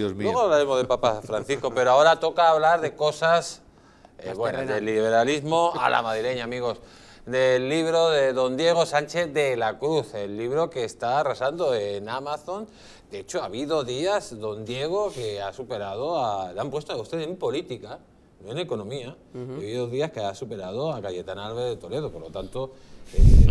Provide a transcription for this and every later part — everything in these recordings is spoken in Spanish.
Luego hablaremos de Papa Francisco, pero ahora toca hablar de cosas, eh, bueno, del liberalismo a la madrileña, amigos. Del libro de don Diego Sánchez de la Cruz, el libro que está arrasando en Amazon. De hecho, ha habido días, don Diego, que ha superado a... Le han puesto a usted en política, no en economía. Ha habido días que ha superado a Cayetán Álvarez de Toledo, por lo tanto... Eh,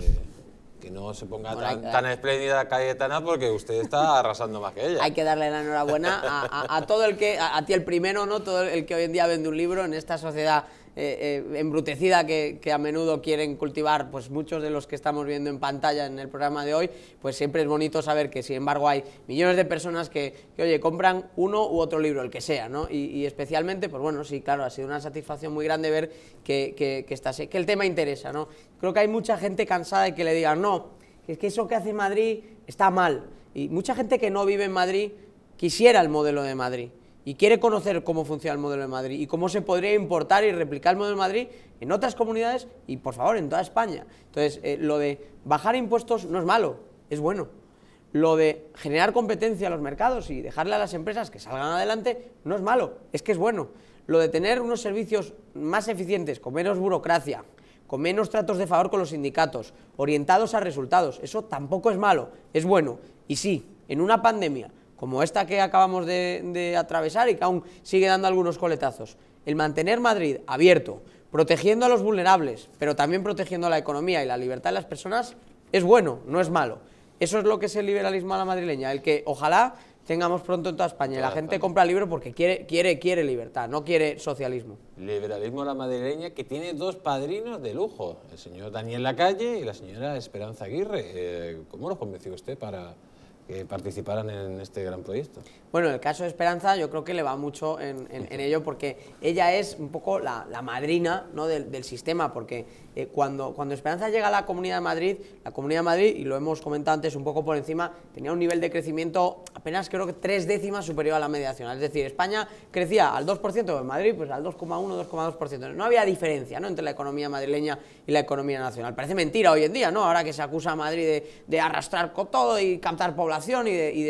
no se ponga tan, espléndida Cayetana porque usted está arrasando más que ella. Hay que darle la enhorabuena a, todo el que, a, a, ti el primero, ¿no? Todo el que hoy en día vende un libro en esta sociedad eh, embrutecida que, a menudo quieren cultivar pues muchos de los que estamos viendo en pantalla en el programa de hoy, pues siempre es bonito saber que sin embargo hay millones de personas que, oye, compran uno u otro libro, el que sea, ¿no? Y, especialmente, pues bueno, sí, claro, ha sido una satisfacción muy grande ver que, que, que el tema interesa, ¿no? Creo que hay mucha gente cansada y que le digan, no, es que eso que hace Madrid está mal. Y mucha gente que no vive en Madrid quisiera el modelo de Madrid y quiere conocer cómo funciona el modelo de Madrid y cómo se podría importar y replicar el modelo de Madrid en otras comunidades y, por favor, en toda España. Entonces, eh, lo de bajar impuestos no es malo, es bueno. Lo de generar competencia a los mercados y dejarle a las empresas que salgan adelante no es malo, es que es bueno. Lo de tener unos servicios más eficientes, con menos burocracia, con menos tratos de favor con los sindicatos, orientados a resultados, eso tampoco es malo, es bueno. Y sí, en una pandemia como esta que acabamos de, atravesar y que aún sigue dando algunos coletazos. El mantener Madrid abierto, protegiendo a los vulnerables, pero también protegiendo la economía y la libertad de las personas, es bueno, no es malo. Eso es lo que es el liberalismo a la madrileña, el que ojalá tengamos pronto en toda España. la gente compra libros porque quiere, quiere, quiere libertad, no quiere socialismo. Liberalismo a la madrileña que tiene dos padrinos de lujo, el señor Daniel Lacalle y la señora Esperanza Aguirre. Eh, ¿Cómo lo convenció usted para, que participaran en este gran proyecto. Bueno, el caso de Esperanza yo creo que le va mucho en, ello porque ella es un poco la, madrina ¿no? del, sistema, porque eh, cuando, cuando Esperanza llega a la Comunidad de Madrid, la Comunidad de Madrid, y lo hemos comentado antes un poco por encima, tenía un nivel de crecimiento apenas creo que tres décimas superior a la media nacional. Es decir, España crecía al 2%, en Madrid pues al 2,1, 2,2%. No había diferencia ¿no? entre la economía madrileña y la economía nacional. Parece mentira hoy en día, ¿no? Ahora que se acusa a Madrid de, arrastrar con todo y cantar población y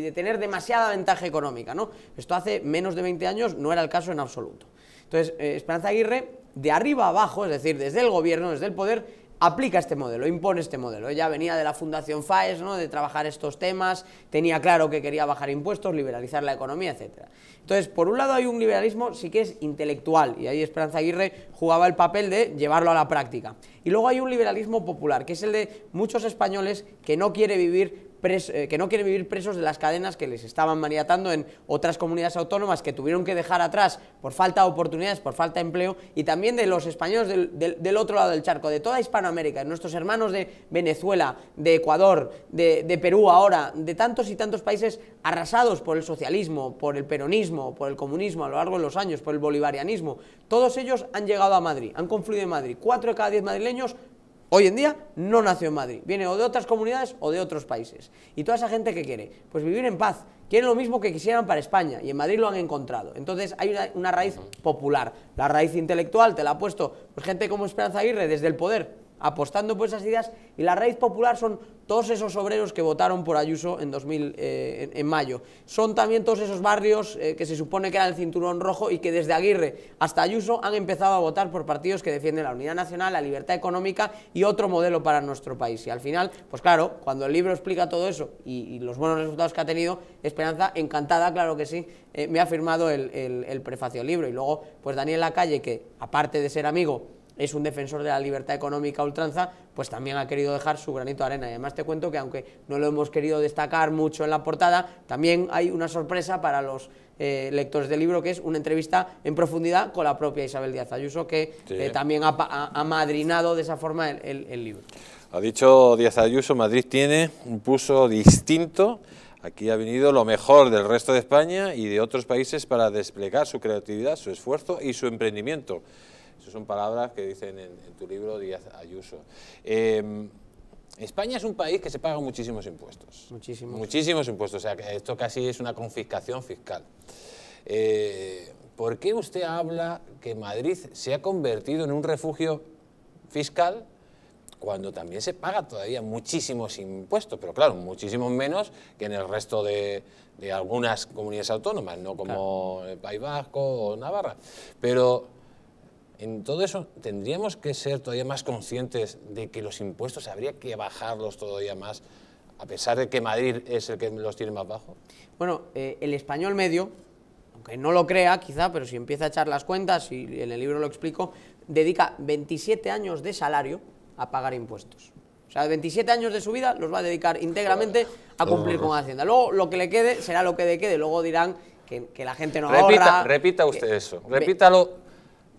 de, tener demasiada ventaja económica. Esto hace menos de 20 años no era el caso en absoluto. Entonces, eh, Esperanza Aguirre, de arriba abajo, es decir, desde el gobierno, desde el poder, aplica este modelo, impone este modelo. Ella venía de la Fundación FAES, de trabajar estos temas, tenía claro que quería bajar impuestos, liberalizar la economía, etc. Entonces, por un lado hay un liberalismo sí que es intelectual, y ahí Esperanza Aguirre jugaba el papel de llevarlo a la práctica. Y luego hay un liberalismo popular, que es el de muchos españoles que no quiere vivir eh, que no quieren vivir presos de las cadenas que les estaban maniatando en otras comunidades autónomas que tuvieron que dejar atrás por falta de oportunidades, por falta de empleo, y también de los españoles del, otro lado del charco, de toda Hispanoamérica, de nuestros hermanos de Venezuela, de Ecuador, de, de Perú ahora, de tantos y tantos países arrasados por el socialismo, por el peronismo, por el comunismo a lo largo de los años, por el bolivarianismo. Todos ellos han llegado a Madrid, han confluido en Madrid. Cuatro de cada diez madrileños Hoy en día no nació en Madrid, viene o de otras comunidades o de otros países. ¿Y toda esa gente qué quiere? Pues vivir en paz. Quieren lo mismo que quisieran para España y en Madrid lo han encontrado. Entonces hay una, raíz popular. La raíz intelectual te la ha puesto gente como Esperanza Aguirre desde el poder apostando por esas ideas y la raíz popular son todos esos obreros que votaron por Ayuso en, eh, en, mayo. Son también todos esos barrios eh, que se supone que era el cinturón rojo y que desde Aguirre hasta Ayuso han empezado a votar por partidos que defienden la unidad nacional, la libertad económica y otro modelo para nuestro país. Y al final, pues claro, cuando el libro explica todo eso y, los buenos resultados que ha tenido, Esperanza, encantada, claro que sí, eh, me ha firmado el, el prefacio del libro. Y luego, pues Daniel Lacalle, que aparte de ser amigo, es un defensor de la libertad económica ultranza, pues también ha querido dejar su granito de arena. Y además te cuento que aunque no lo hemos querido destacar mucho en la portada, también hay una sorpresa para los eh, lectores del libro, que es una entrevista en profundidad con la propia Isabel Díaz Ayuso, que eh, también ha, madrinado de esa forma el, el libro. Ha dicho Díaz Ayuso, Madrid tiene un pulso distinto Aquí ha venido lo mejor del resto de España y de otros países para desplegar su creatividad, su esfuerzo y su emprendimiento son palabras que dicen en, tu libro Díaz Ayuso. Em, España es un país que se paga muchísimos impuestos. Muchísimos. Muchísimos impuestos, o sea, que esto casi es una confiscación fiscal. Eh, ¿Por qué usted habla que Madrid se ha convertido en un refugio fiscal cuando también se paga todavía muchísimos impuestos, pero claro, muchísimos menos que en el resto de, algunas comunidades autónomas, no como País Vasco o Navarra. Pero en todo eso tendríamos que ser todavía más conscientes de que los impuestos habría que bajarlos todavía más, a pesar de que Madrid es el que los tiene más bajos. Bueno, eh, el español medio, aunque no lo crea quizá, pero si empieza a echar las cuentas, y en el libro lo explico, dedica 27 años de salario a pagar impuestos. O sea, 27 años de su vida los va a dedicar íntegramente a cumplir con Hacienda. Luego lo que le quede será lo que le quede, luego dirán que, la gente no repita, ahorra. Repita usted eso, repítalo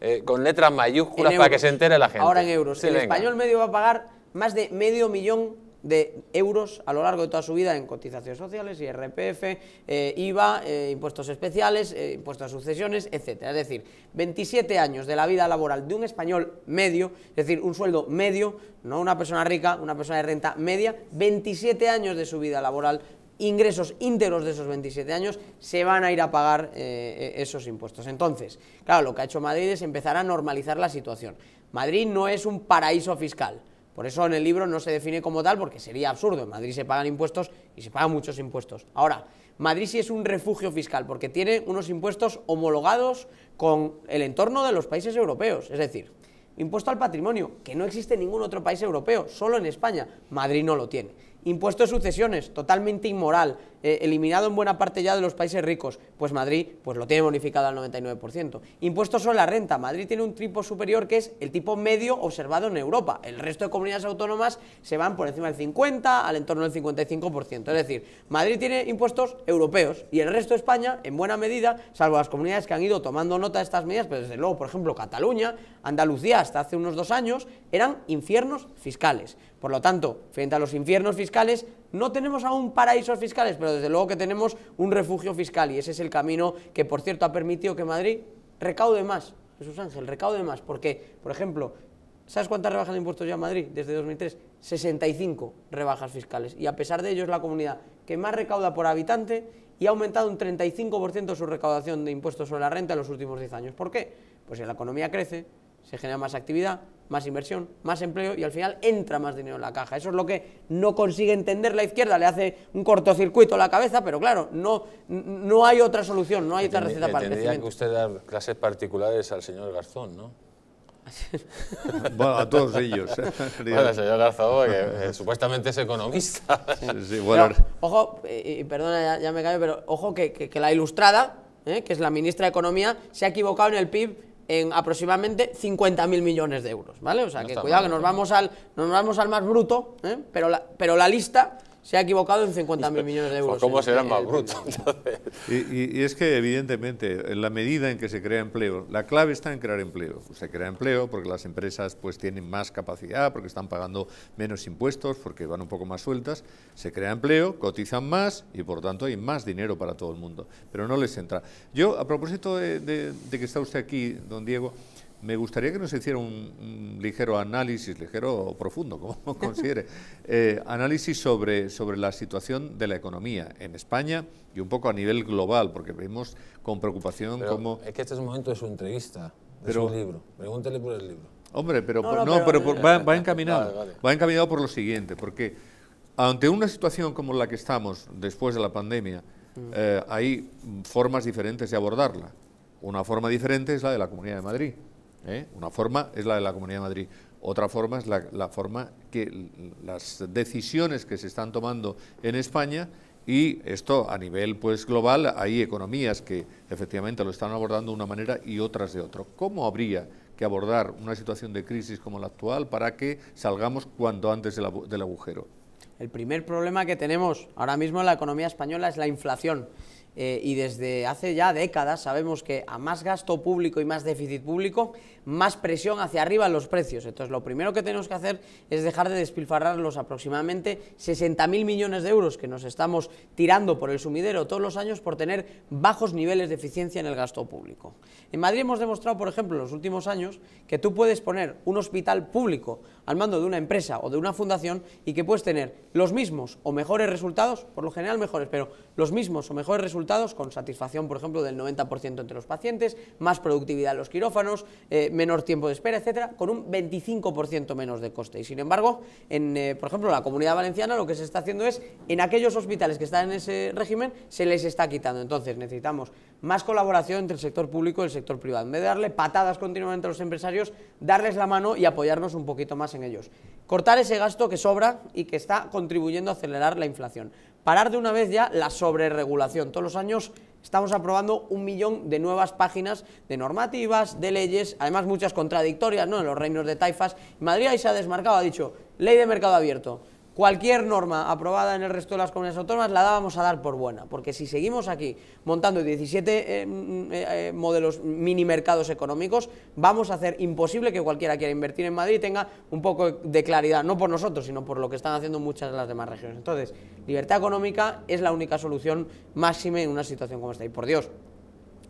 eh, con letras mayúsculas para que se entere la gente. Ahora en euros. el español medio va a pagar más de medio millón de euros a lo largo de toda su vida en cotizaciones sociales, IRPF, eh, IVA, eh, impuestos especiales, eh, impuestos a sucesiones, etcétera. Es decir, 27 años de la vida laboral de un español medio, es decir, un sueldo medio, no una persona rica, una persona de renta media, 27 años de su vida laboral ingresos íntegros de esos 27 años se van a ir a pagar eh, eh, esos impuestos. Entonces, claro, lo que ha hecho Madrid es empezar a normalizar la situación. Madrid no es un paraíso fiscal. Por eso en el libro no se define como tal porque sería absurdo. En Madrid se pagan impuestos y se pagan muchos impuestos. Ahora, Madrid sí es un refugio fiscal porque tiene unos impuestos homologados con el entorno de los países europeos. Es decir, impuesto al patrimonio, que no existe en ningún otro país europeo, solo en España. Madrid no lo tiene. Impuesto de sucesiones, totalmente inmoral. Eh, eliminado en buena parte ya de los países ricos, pues Madrid pues lo tiene bonificado al 99%. Impuestos sobre la renta, Madrid tiene un tipo superior que es el tipo medio observado en Europa, el resto de comunidades autónomas se van por encima del 50, al entorno del 55%, es decir, Madrid tiene impuestos europeos y el resto de España, en buena medida, salvo las comunidades que han ido tomando nota de estas medidas, pero desde luego, por ejemplo, Cataluña, Andalucía, hasta hace unos dos años, eran infiernos fiscales. Por lo tanto, frente a los infiernos fiscales, no tenemos aún paraísos fiscales, pero desde luego que tenemos un refugio fiscal y ese es el camino que, por cierto, ha permitido que Madrid recaude más. Jesús Ángel, recaude más, porque, por ejemplo, ¿Sabes cuántas rebajas de impuestos lleva Madrid desde 2003? 65 rebajas fiscales. Y a pesar de ello es la comunidad que más recauda por habitante y ha aumentado un 35% su recaudación de impuestos sobre la renta en los últimos 10 años. ¿Por qué? Pues si la economía crece, se genera más actividad, más inversión, más empleo y al final entra más dinero en la caja. Eso es lo que no consigue entender la izquierda, le hace un cortocircuito a la cabeza, pero claro, no, no hay otra solución, no hay otra receta para el crecimiento. que usted dar clases particulares al señor Garzón, ¿no? bueno, a todos ellos. bueno, señor Garzón, que eh, supuestamente es economista. sí, ojo, eh, perdona, ya, me callo, pero ojo que, la ilustrada, eh, que es la ministra de Economía, se ha equivocado en el PIB en aproximadamente 50.000 millones de euros, ¿vale? O sea, que cuidado, que nos vamos, al, nos vamos al más bruto, ¿eh? pero, pero la lista se ha equivocado en 50.000 millones de euros. Pues, será más bruto? Y, es que, evidentemente, en la medida en que se crea empleo, la clave está en crear empleo. se crea empleo porque las empresas pues tienen más capacidad, porque están pagando menos impuestos, porque van un poco más sueltas. Se crea empleo, cotizan más y, por tanto, hay más dinero para todo el mundo. Pero no les entra. Yo, a propósito de que está usted aquí, don Diego, me gustaría que nos hiciera un, ligero análisis, ligero o profundo, como considere, eh, análisis sobre, sobre la situación de la economía en España y un poco a nivel global, porque vemos con preocupación Pero cómo... Es que este es un momento de su entrevista, de su libro. Pregúntele por el libro. Hombre, pero, no, pero, va, encaminado. Va encaminado por lo siguiente, porque ante una situación como la que estamos después de la pandemia, mm. eh, hay formas diferentes de abordarla. Una forma diferente es la de la Comunidad de Madrid. ¿eh? Una forma es la de la Comunidad de Madrid, otra forma es la, forma que las decisiones que se están tomando en España y esto a nivel pues global hay economías que efectivamente lo están abordando de una manera y otras de otra. ¿Cómo habría que abordar una situación de crisis como la actual para que salgamos cuanto antes del, del agujero? El primer problema que tenemos ahora mismo en la economía española es la inflación eh, y desde hace ya décadas sabemos que a más gasto público y más déficit público, más presión hacia arriba en los precios. Entonces, lo primero que tenemos que hacer es dejar de despilfarrar los aproximadamente 60.000 millones de euros que nos estamos tirando por el sumidero todos los años por tener bajos niveles de eficiencia en el gasto público. En Madrid hemos demostrado, por ejemplo, en los últimos años, que tú puedes poner un hospital público al mando de una empresa o de una fundación y que puedes tener los mismos o mejores resultados, por lo general mejores, pero los mismos o mejores resultados con satisfacción, por ejemplo, del 90% entre los pacientes, más productividad en los quirófanos, eh, menor tiempo de espera, etcétera, con un 25% menos de coste. Y sin embargo, en, eh, por ejemplo, la comunidad valenciana lo que se está haciendo es, en aquellos hospitales que están en ese régimen, se les está quitando. Entonces, necesitamos más colaboración entre el sector público y el sector privado. En vez de darle patadas continuamente a los empresarios, darles la mano y apoyarnos un poquito más en ellos. Cortar ese gasto que sobra y que está contribuyendo a acelerar la inflación parar de una vez ya la sobreregulación. Todos los años estamos aprobando un millón de nuevas páginas de normativas, de leyes, además muchas contradictorias, ¿no? En los reinos de taifas. Madrid ahí se ha desmarcado, ha dicho, ley de mercado abierto cualquier norma aprobada en el resto de las comunidades autónomas la dábamos a dar por buena, porque si seguimos aquí montando 17 eh, mm, eh, eh, modelos mini mercados económicos, vamos a hacer imposible que cualquiera quiera invertir en Madrid tenga un poco de claridad, no por nosotros, sino por lo que están haciendo muchas de las demás regiones. Entonces, libertad económica es la única solución máxima en una situación como esta. Y por Dios,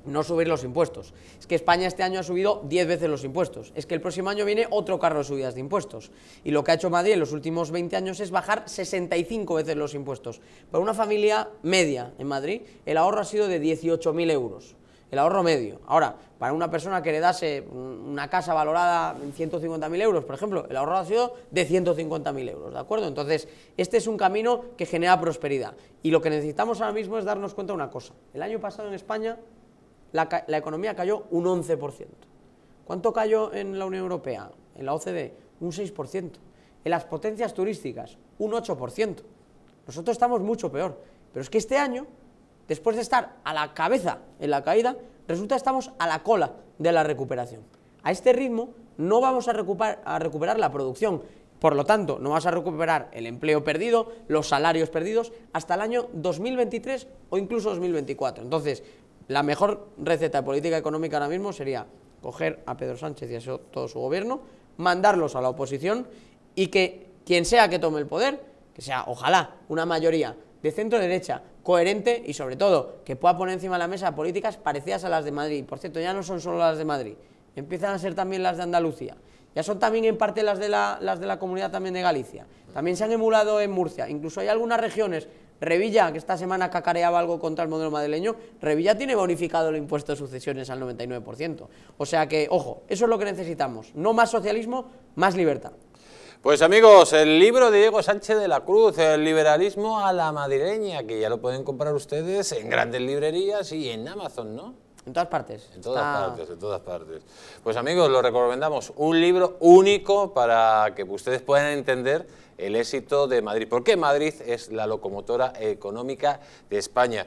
no subir los impuestos. Es que España este año ha subido 10 veces los impuestos. Es que el próximo año viene otro carro de subidas de impuestos. Y lo que ha hecho Madrid en los últimos 20 años es bajar 65 veces los impuestos. Para una familia media en Madrid, el ahorro ha sido de 18.000 euros. El ahorro medio. Ahora, para una persona que heredase una casa valorada en 150.000 euros, por ejemplo, el ahorro ha sido de 150.000 euros, ¿de acuerdo? Entonces, este es un camino que genera prosperidad. Y lo que necesitamos ahora mismo es darnos cuenta de una cosa. El año pasado en España la, economía cayó un 11%. ¿Cuánto cayó en la Unión Europea? En la OCDE, un 6%. En las potencias turísticas, un 8%. Nosotros estamos mucho peor. Pero es que este año, después de estar a la cabeza en la caída, resulta que estamos a la cola de la recuperación. A este ritmo no vamos a recuperar, a recuperar la producción. Por lo tanto, no vas a recuperar el empleo perdido, los salarios perdidos, hasta el año 2023 o incluso 2024. Entonces, la mejor receta de política económica ahora mismo sería coger a Pedro Sánchez y a todo su gobierno, mandarlos a la oposición y que quien sea que tome el poder, que sea ojalá una mayoría de centro derecha coherente y sobre todo que pueda poner encima de la mesa políticas parecidas a las de Madrid. Por cierto, ya no son solo las de Madrid, empiezan a ser también las de Andalucía. Ya son también en parte las de la, las de la comunidad también de Galicia. También se han emulado en Murcia. Incluso hay algunas regiones Revilla, que esta semana cacareaba algo contra el modelo madrileño, Revilla tiene bonificado el impuesto de sucesiones al 99%. O sea que, ojo, eso es lo que necesitamos. No más socialismo, más libertad. Pues amigos, el libro de Diego Sánchez de la Cruz, El liberalismo a la madrileña, que ya lo pueden comprar ustedes en grandes librerías y en Amazon, ¿no? En todas partes. En todas partes, en todas partes. Pues amigos, lo recomendamos, un libro único para que ustedes puedan entender el éxito de Madrid. ¿Por qué Madrid es la locomotora económica de España?